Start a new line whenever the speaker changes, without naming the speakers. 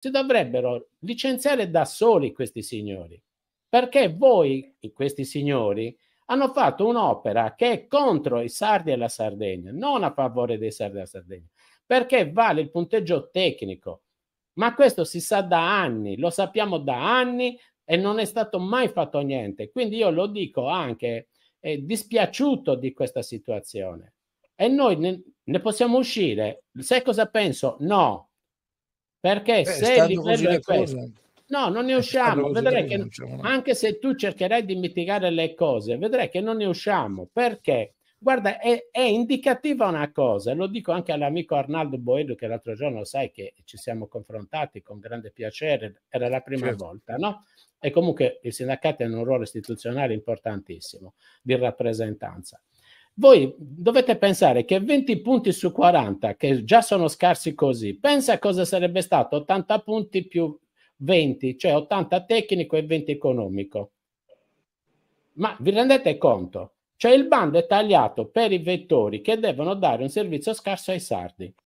si dovrebbero licenziare da soli questi signori, perché voi, questi signori, hanno fatto un'opera che è contro i sardi e la Sardegna, non a favore dei sardi e la Sardegna, perché vale il punteggio tecnico. Ma questo si sa da anni, lo sappiamo da anni e non è stato mai fatto niente. Quindi io lo dico anche eh, dispiaciuto di questa situazione. E noi ne, ne possiamo uscire. Sai cosa penso? No, perché eh, se il livello è questo, cose, no, non ne eh, usciamo. Vedrai che anche se tu cercherai di mitigare le cose, vedrai che non ne usciamo perché. Guarda, è, è indicativa una cosa, lo dico anche all'amico Arnaldo Boedo che l'altro giorno sai che ci siamo confrontati con grande piacere, era la prima certo. volta, no? E comunque i sindacati hanno un ruolo istituzionale importantissimo di rappresentanza voi dovete pensare che 20 punti su 40, che già sono scarsi così, pensa cosa sarebbe stato 80 punti più 20, cioè 80 tecnico e 20 economico. Ma vi rendete conto? Cioè il bando è tagliato per i vettori che devono dare un servizio scarso ai sardi.